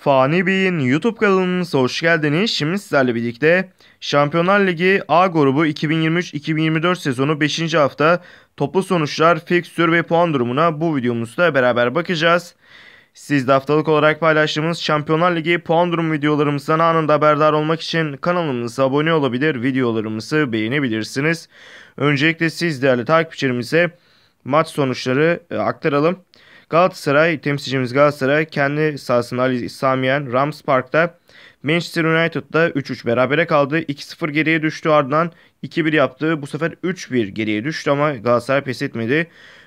Fani Bey'in YouTube kanalımıza hoş geldiniz. Şimdi sizlerle birlikte Şampiyonlar Ligi A grubu 2023-2024 sezonu 5. hafta toplu sonuçlar, fikstür ve puan durumuna bu videomuzda beraber bakacağız. Siz de haftalık olarak paylaştığımız Şampiyonlar Ligi puan durumu videolarımızdan anında haberdar olmak için kanalımıza abone olabilir, videolarımızı beğenebilirsiniz. Öncelikle siz değerli takipçilerimize maç sonuçları e, aktaralım. Galatasaray temsilcimiz Galatasaray kendi sahasında Ali Samiyen Rams Park'ta Manchester United'da 3-3 berabere kaldı. 2-0 geriye düştü ardından 2-1 yaptı. Bu sefer 3-1 geriye düştü ama Galatasaray pes etmedi.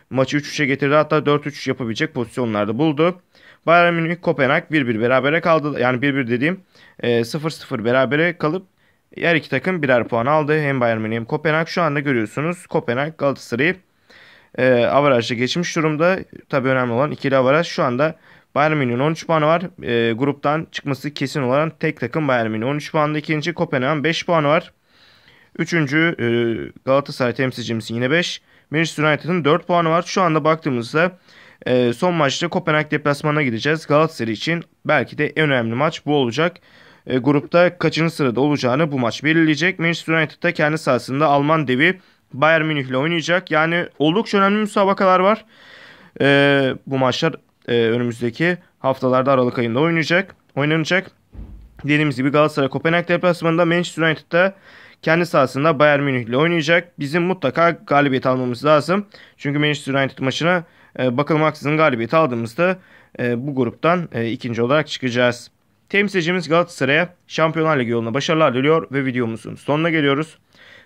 Maçı 3-3'e getirdi hatta 4-3 yapabilecek pozisyonlarda buldu. Bayern Münih Kopenhag 1-1 berabere kaldı. Yani 1-1 dediğim 0-0 e, berabere kalıp her iki takım birer puan aldı. Hem Bayern Münih hem Kopenhag. Şu anda görüyorsunuz Kopenhag Galatasaray'ı e, avarajda geçmiş durumda. Tabi önemli olan ikili avaraj. Şu anda Bayern Münih'in 13 puanı var. E, gruptan çıkması kesin olan tek takım Bayern Münih. 13 puanlı ikinci Kopenhag'ın 5 puanı var. Üçüncü e, Galatasaray temsilcimiz yine 5. Manchester United'ın 4 puanı var. Şu anda baktığımızda e, son maçta Kopenhag deplasmanına gideceğiz. Galatasaray için belki de en önemli maç bu olacak. E, grupta kaçıncı sırada olacağını bu maç belirleyecek. Manchester United da kendi sahasında Alman devi Bayern Münih ile oynayacak. Yani oldukça önemli müsabakalar var. Ee, bu maçlar e, önümüzdeki haftalarda Aralık ayında oynayacak. Oynanacak. Dediğimiz gibi Galatasaray Kopenhag deplasmanında Manchester United'da kendi sahasında Bayern Münih ile oynayacak. Bizim mutlaka galibiyet almamız lazım. Çünkü Manchester United maçına e, bakılmaksızın galibiyet aldığımızda e, bu gruptan e, ikinci olarak çıkacağız. Temsilcimiz Galatasaray'a Şampiyonlar Ligi yoluna başarılar diliyor ve videomuzun sonuna geliyoruz.